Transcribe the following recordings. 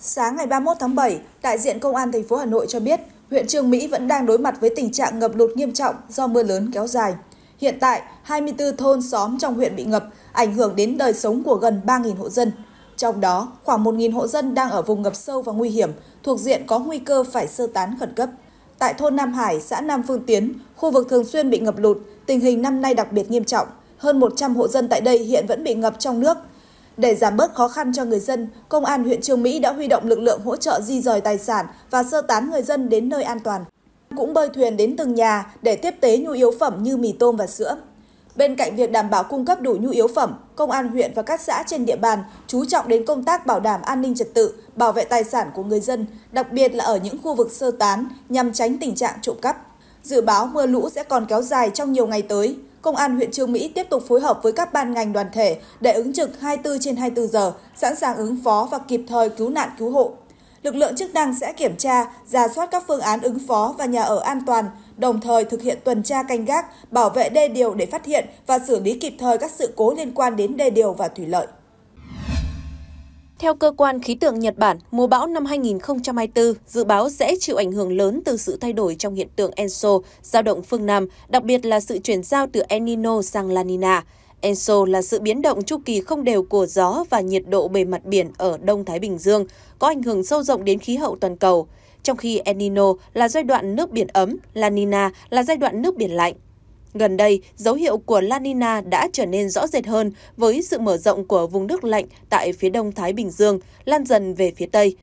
Sáng ngày 31 tháng 7, đại diện Công an thành phố Hà Nội cho biết, huyện Trường Mỹ vẫn đang đối mặt với tình trạng ngập lụt nghiêm trọng do mưa lớn kéo dài. Hiện tại, 24 thôn xóm trong huyện bị ngập, ảnh hưởng đến đời sống của gần 3.000 hộ dân. Trong đó, khoảng 1.000 hộ dân đang ở vùng ngập sâu và nguy hiểm, thuộc diện có nguy cơ phải sơ tán khẩn cấp. Tại thôn Nam Hải, xã Nam Phương Tiến, khu vực thường xuyên bị ngập lụt, tình hình năm nay đặc biệt nghiêm trọng. Hơn 100 hộ dân tại đây hiện vẫn bị ngập trong nước để giảm bớt khó khăn cho người dân, Công an huyện Trương Mỹ đã huy động lực lượng hỗ trợ di rời tài sản và sơ tán người dân đến nơi an toàn. Cũng bơi thuyền đến từng nhà để tiếp tế nhu yếu phẩm như mì tôm và sữa. Bên cạnh việc đảm bảo cung cấp đủ nhu yếu phẩm, Công an huyện và các xã trên địa bàn chú trọng đến công tác bảo đảm an ninh trật tự, bảo vệ tài sản của người dân, đặc biệt là ở những khu vực sơ tán nhằm tránh tình trạng trộm cắp. Dự báo mưa lũ sẽ còn kéo dài trong nhiều ngày tới. Công an huyện Trương Mỹ tiếp tục phối hợp với các ban ngành đoàn thể để ứng trực 24 trên 24 giờ, sẵn sàng ứng phó và kịp thời cứu nạn cứu hộ. Lực lượng chức năng sẽ kiểm tra, ra soát các phương án ứng phó và nhà ở an toàn, đồng thời thực hiện tuần tra canh gác, bảo vệ đê điều để phát hiện và xử lý kịp thời các sự cố liên quan đến đê điều và thủy lợi. Theo cơ quan khí tượng Nhật Bản, mùa bão năm 2024 dự báo sẽ chịu ảnh hưởng lớn từ sự thay đổi trong hiện tượng Enso, dao động phương Nam, đặc biệt là sự chuyển giao từ El Nino sang La Nina. Enso là sự biến động chu kỳ không đều của gió và nhiệt độ bề mặt biển ở Đông Thái Bình Dương, có ảnh hưởng sâu rộng đến khí hậu toàn cầu. Trong khi El Nino là giai đoạn nước biển ấm, La Nina là giai đoạn nước biển lạnh. Gần đây, dấu hiệu của La Nina đã trở nên rõ rệt hơn với sự mở rộng của vùng nước lạnh tại phía đông Thái Bình Dương, lan dần về phía Tây.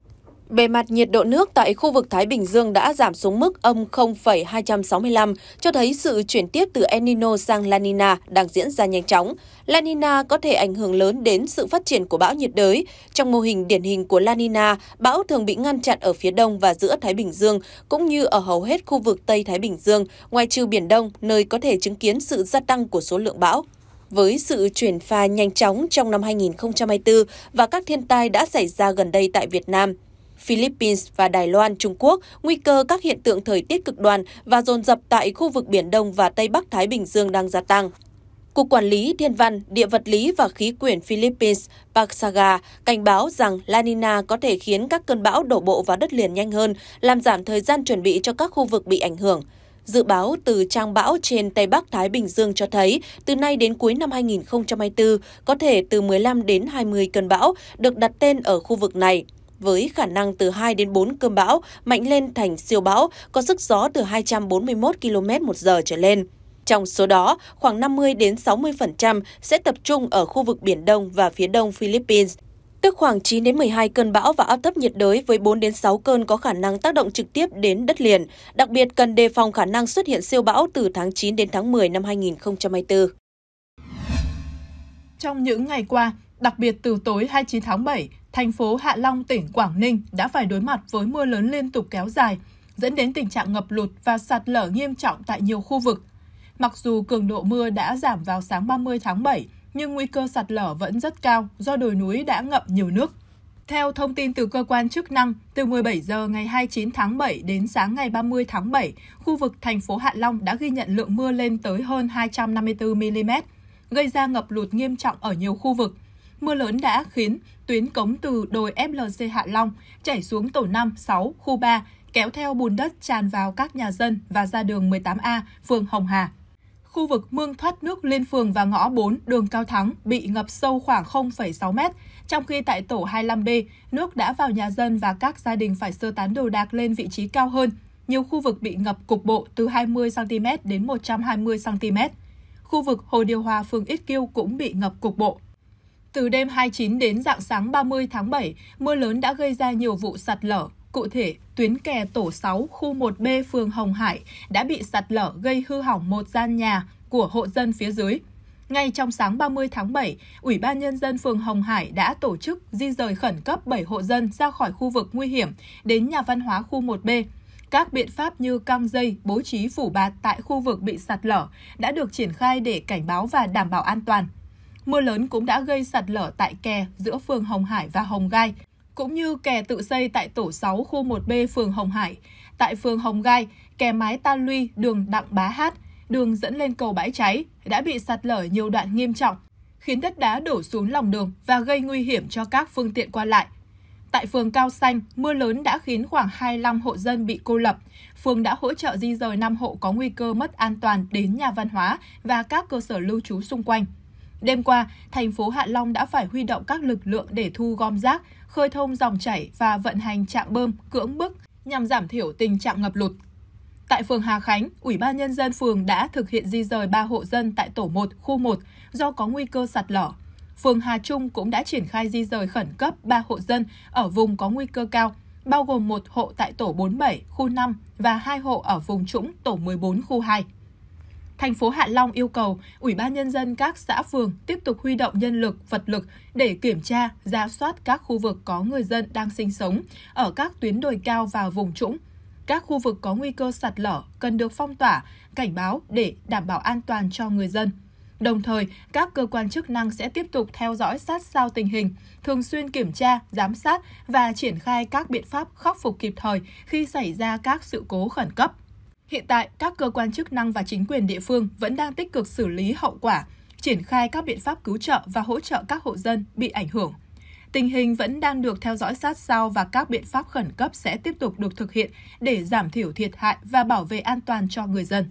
Bề mặt nhiệt độ nước tại khu vực Thái Bình Dương đã giảm xuống mức âm 0,265, cho thấy sự chuyển tiếp từ El Nino sang La Nina đang diễn ra nhanh chóng. La Nina có thể ảnh hưởng lớn đến sự phát triển của bão nhiệt đới. Trong mô hình điển hình của La Nina, bão thường bị ngăn chặn ở phía đông và giữa Thái Bình Dương, cũng như ở hầu hết khu vực Tây Thái Bình Dương, ngoài trừ Biển Đông, nơi có thể chứng kiến sự gia tăng của số lượng bão. Với sự chuyển pha nhanh chóng trong năm 2024 và các thiên tai đã xảy ra gần đây tại Việt Nam, Philippines và Đài Loan, Trung Quốc nguy cơ các hiện tượng thời tiết cực đoan và dồn dập tại khu vực Biển Đông và Tây Bắc Thái Bình Dương đang gia tăng. Cục Quản lý Thiên văn, Địa vật lý và Khí quyển Philippines Pagsaga cảnh báo rằng La Nina có thể khiến các cơn bão đổ bộ vào đất liền nhanh hơn, làm giảm thời gian chuẩn bị cho các khu vực bị ảnh hưởng. Dự báo từ trang bão trên Tây Bắc Thái Bình Dương cho thấy, từ nay đến cuối năm 2024, có thể từ 15 đến 20 cơn bão được đặt tên ở khu vực này với khả năng từ 2 đến 4 cơn bão, mạnh lên thành siêu bão, có sức gió từ 241 km một giờ trở lên. Trong số đó, khoảng 50 đến 60% sẽ tập trung ở khu vực Biển Đông và phía đông Philippines tức khoảng 9 đến 12 cơn bão và áp thấp nhiệt đới với 4 đến 6 cơn có khả năng tác động trực tiếp đến đất liền, đặc biệt cần đề phòng khả năng xuất hiện siêu bão từ tháng 9 đến tháng 10 năm 2024. Trong những ngày qua, Đặc biệt từ tối 29 tháng 7, thành phố Hạ Long, tỉnh Quảng Ninh đã phải đối mặt với mưa lớn liên tục kéo dài, dẫn đến tình trạng ngập lụt và sạt lở nghiêm trọng tại nhiều khu vực. Mặc dù cường độ mưa đã giảm vào sáng 30 tháng 7, nhưng nguy cơ sạt lở vẫn rất cao do đồi núi đã ngập nhiều nước. Theo thông tin từ cơ quan chức năng, từ 17 giờ ngày 29 tháng 7 đến sáng ngày 30 tháng 7, khu vực thành phố Hạ Long đã ghi nhận lượng mưa lên tới hơn 254 mm, gây ra ngập lụt nghiêm trọng ở nhiều khu vực, mưa lớn đã khiến tuyến cống từ đồi FLC Hạ Long chảy xuống tổ 5, 6, khu 3, kéo theo bùn đất tràn vào các nhà dân và ra đường 18A, phường Hồng Hà. Khu vực mương thoát nước liên phường và ngõ 4 đường Cao Thắng bị ngập sâu khoảng 0,6 mét, trong khi tại tổ 25B, nước đã vào nhà dân và các gia đình phải sơ tán đồ đạc lên vị trí cao hơn. Nhiều khu vực bị ngập cục bộ từ 20cm đến 120cm. Khu vực Hồ Điều Hòa, phường Ít Kiêu cũng bị ngập cục bộ. Từ đêm 29 đến dạng sáng 30 tháng 7, mưa lớn đã gây ra nhiều vụ sạt lở. Cụ thể, tuyến kè tổ 6 khu 1B phường Hồng Hải đã bị sạt lở gây hư hỏng một gian nhà của hộ dân phía dưới. Ngay trong sáng 30 tháng 7, Ủy ban Nhân dân phường Hồng Hải đã tổ chức di rời khẩn cấp 7 hộ dân ra khỏi khu vực nguy hiểm đến nhà văn hóa khu 1B. Các biện pháp như căng dây, bố trí phủ bạt tại khu vực bị sạt lở đã được triển khai để cảnh báo và đảm bảo an toàn. Mưa lớn cũng đã gây sạt lở tại kè giữa phường Hồng Hải và Hồng Gai, cũng như kè tự xây tại tổ 6 khu 1B phường Hồng Hải. Tại phường Hồng Gai, kè mái ta luy đường Đặng Bá Hát, đường dẫn lên cầu bãi cháy đã bị sạt lở nhiều đoạn nghiêm trọng, khiến đất đá đổ xuống lòng đường và gây nguy hiểm cho các phương tiện qua lại. Tại phường Cao Xanh, mưa lớn đã khiến khoảng 25 hộ dân bị cô lập. Phường đã hỗ trợ di rời 5 hộ có nguy cơ mất an toàn đến nhà văn hóa và các cơ sở lưu trú xung quanh. Đêm qua, thành phố Hạ Long đã phải huy động các lực lượng để thu gom rác, khơi thông dòng chảy và vận hành trạm bơm cưỡng bức nhằm giảm thiểu tình trạng ngập lụt. Tại phường Hà Khánh, Ủy ban Nhân dân phường đã thực hiện di rời 3 hộ dân tại tổ 1, khu 1 do có nguy cơ sạt lở. Phường Hà Trung cũng đã triển khai di rời khẩn cấp 3 hộ dân ở vùng có nguy cơ cao, bao gồm một hộ tại tổ 47, khu 5 và hai hộ ở vùng trũng tổ 14, khu 2 thành phố Hạ Long yêu cầu Ủy ban Nhân dân các xã phường tiếp tục huy động nhân lực, vật lực để kiểm tra, ra soát các khu vực có người dân đang sinh sống ở các tuyến đồi cao và vùng trũng. Các khu vực có nguy cơ sạt lở cần được phong tỏa, cảnh báo để đảm bảo an toàn cho người dân. Đồng thời, các cơ quan chức năng sẽ tiếp tục theo dõi sát sao tình hình, thường xuyên kiểm tra, giám sát và triển khai các biện pháp khắc phục kịp thời khi xảy ra các sự cố khẩn cấp. Hiện tại, các cơ quan chức năng và chính quyền địa phương vẫn đang tích cực xử lý hậu quả, triển khai các biện pháp cứu trợ và hỗ trợ các hộ dân bị ảnh hưởng. Tình hình vẫn đang được theo dõi sát sao và các biện pháp khẩn cấp sẽ tiếp tục được thực hiện để giảm thiểu thiệt hại và bảo vệ an toàn cho người dân.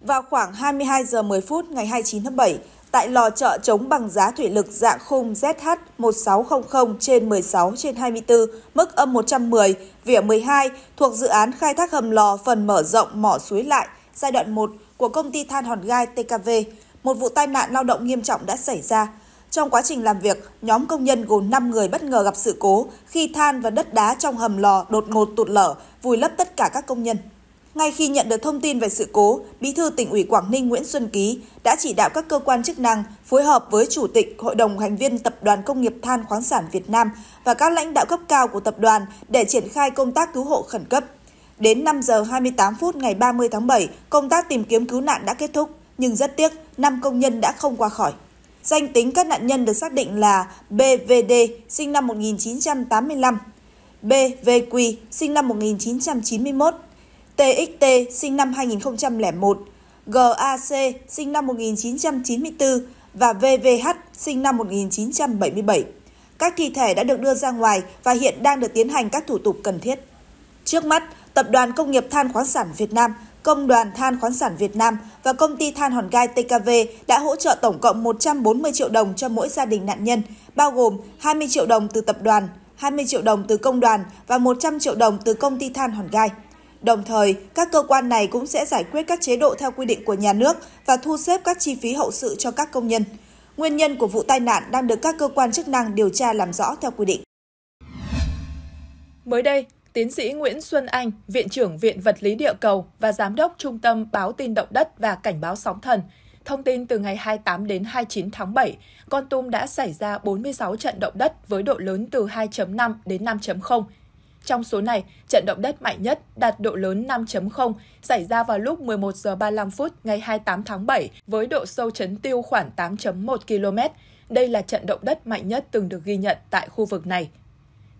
Vào khoảng 22 giờ 10 phút ngày 29 tháng 7, tại lò chợ chống bằng giá thủy lực dạng khung ZH1600 trên 16 trên 24, mức âm 110, vỉa 12 thuộc dự án khai thác hầm lò phần mở rộng mỏ suối lại, giai đoạn 1 của công ty than hòn gai TKV. Một vụ tai nạn lao động nghiêm trọng đã xảy ra. Trong quá trình làm việc, nhóm công nhân gồm 5 người bất ngờ gặp sự cố khi than và đất đá trong hầm lò đột ngột tụt lở, vùi lấp tất cả các công nhân. Ngay khi nhận được thông tin về sự cố, Bí thư tỉnh ủy Quảng Ninh Nguyễn Xuân Ký đã chỉ đạo các cơ quan chức năng phối hợp với Chủ tịch Hội đồng thành viên Tập đoàn Công nghiệp Than khoáng sản Việt Nam và các lãnh đạo cấp cao của tập đoàn để triển khai công tác cứu hộ khẩn cấp. Đến 5 giờ 28 phút ngày 30 tháng 7, công tác tìm kiếm cứu nạn đã kết thúc, nhưng rất tiếc, 5 công nhân đã không qua khỏi. Danh tính các nạn nhân được xác định là BVD, sinh năm 1985, BVQ, sinh năm 1991, TXT sinh năm 2001, GAC sinh năm 1994 và VVH sinh năm 1977. Các thi thể đã được đưa ra ngoài và hiện đang được tiến hành các thủ tục cần thiết. Trước mắt, Tập đoàn Công nghiệp Than khoáng sản Việt Nam, Công đoàn Than khoáng sản Việt Nam và Công ty Than Hòn Gai TKV đã hỗ trợ tổng cộng 140 triệu đồng cho mỗi gia đình nạn nhân, bao gồm 20 triệu đồng từ tập đoàn, 20 triệu đồng từ công đoàn và 100 triệu đồng từ công ty Than Hòn Gai. Đồng thời, các cơ quan này cũng sẽ giải quyết các chế độ theo quy định của nhà nước và thu xếp các chi phí hậu sự cho các công nhân. Nguyên nhân của vụ tai nạn đang được các cơ quan chức năng điều tra làm rõ theo quy định. Mới đây, tiến sĩ Nguyễn Xuân Anh, Viện trưởng Viện Vật lý Địa cầu và Giám đốc Trung tâm Báo tin Động đất và Cảnh báo Sóng thần, thông tin từ ngày 28 đến 29 tháng 7, Con Tum đã xảy ra 46 trận động đất với độ lớn từ 2.5 đến 5.0, trong số này, trận động đất mạnh nhất đạt độ lớn 5.0 xảy ra vào lúc 11 giờ 35 phút ngày 28 tháng 7 với độ sâu chấn tiêu khoảng 8.1 km. Đây là trận động đất mạnh nhất từng được ghi nhận tại khu vực này.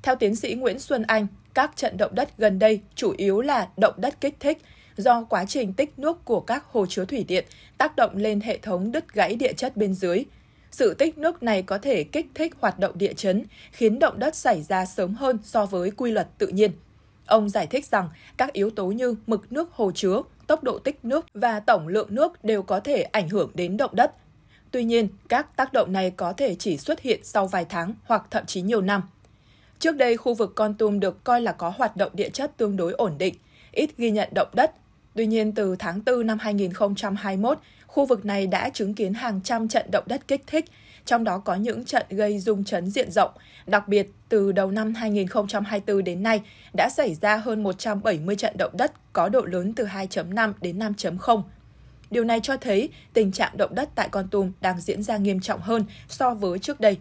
Theo tiến sĩ Nguyễn Xuân Anh, các trận động đất gần đây chủ yếu là động đất kích thích do quá trình tích nước của các hồ chứa thủy điện tác động lên hệ thống đứt gãy địa chất bên dưới – sự tích nước này có thể kích thích hoạt động địa chấn, khiến động đất xảy ra sớm hơn so với quy luật tự nhiên. Ông giải thích rằng các yếu tố như mực nước hồ chứa, tốc độ tích nước và tổng lượng nước đều có thể ảnh hưởng đến động đất. Tuy nhiên, các tác động này có thể chỉ xuất hiện sau vài tháng hoặc thậm chí nhiều năm. Trước đây, khu vực Con Tum được coi là có hoạt động địa chất tương đối ổn định, ít ghi nhận động đất Tuy nhiên, từ tháng 4 năm 2021, khu vực này đã chứng kiến hàng trăm trận động đất kích thích, trong đó có những trận gây rung chấn diện rộng. Đặc biệt, từ đầu năm 2024 đến nay, đã xảy ra hơn 170 trận động đất có độ lớn từ 2.5 đến 5.0. Điều này cho thấy tình trạng động đất tại Con Tum đang diễn ra nghiêm trọng hơn so với trước đây.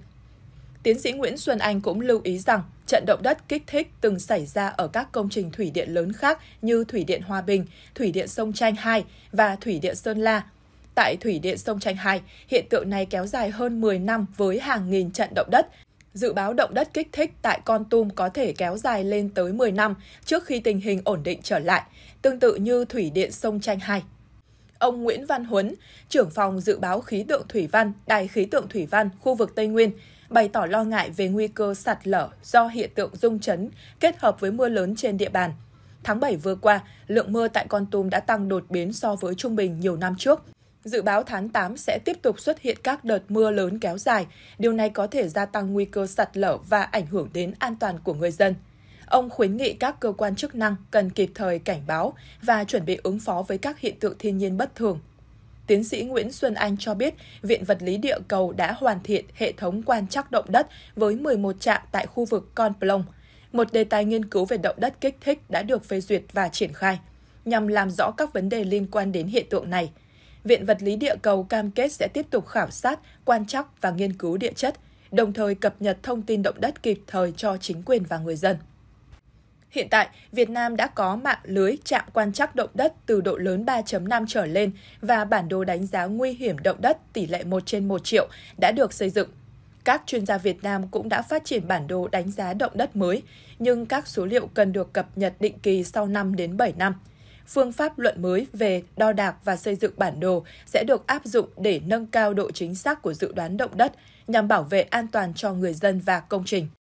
Tiến sĩ Nguyễn Xuân Anh cũng lưu ý rằng trận động đất kích thích từng xảy ra ở các công trình thủy điện lớn khác như Thủy điện Hòa Bình, Thủy điện Sông Chanh 2 và Thủy điện Sơn La. Tại Thủy điện Sông Chanh 2, hiện tượng này kéo dài hơn 10 năm với hàng nghìn trận động đất. Dự báo động đất kích thích tại Con Tum có thể kéo dài lên tới 10 năm trước khi tình hình ổn định trở lại, tương tự như Thủy điện Sông Chanh 2 ông Nguyễn Văn Huấn, trưởng phòng dự báo khí tượng thủy văn, Đài khí tượng thủy văn khu vực Tây Nguyên bày tỏ lo ngại về nguy cơ sạt lở do hiện tượng rung chấn kết hợp với mưa lớn trên địa bàn. Tháng 7 vừa qua, lượng mưa tại Con Tum đã tăng đột biến so với trung bình nhiều năm trước. Dự báo tháng 8 sẽ tiếp tục xuất hiện các đợt mưa lớn kéo dài, điều này có thể gia tăng nguy cơ sạt lở và ảnh hưởng đến an toàn của người dân. Ông khuyến nghị các cơ quan chức năng cần kịp thời cảnh báo và chuẩn bị ứng phó với các hiện tượng thiên nhiên bất thường Tiến sĩ Nguyễn Xuân Anh cho biết, Viện Vật lý Địa cầu đã hoàn thiện hệ thống quan trắc động đất với 11 trạm tại khu vực Con Plong. Một đề tài nghiên cứu về động đất kích thích đã được phê duyệt và triển khai, nhằm làm rõ các vấn đề liên quan đến hiện tượng này. Viện Vật lý Địa cầu cam kết sẽ tiếp tục khảo sát, quan trắc và nghiên cứu địa chất, đồng thời cập nhật thông tin động đất kịp thời cho chính quyền và người dân. Hiện tại, Việt Nam đã có mạng lưới trạm quan trắc động đất từ độ lớn 3.5 trở lên và bản đồ đánh giá nguy hiểm động đất tỷ lệ 1 trên 1 triệu đã được xây dựng. Các chuyên gia Việt Nam cũng đã phát triển bản đồ đánh giá động đất mới, nhưng các số liệu cần được cập nhật định kỳ sau 5 đến 7 năm. Phương pháp luận mới về đo đạc và xây dựng bản đồ sẽ được áp dụng để nâng cao độ chính xác của dự đoán động đất nhằm bảo vệ an toàn cho người dân và công trình.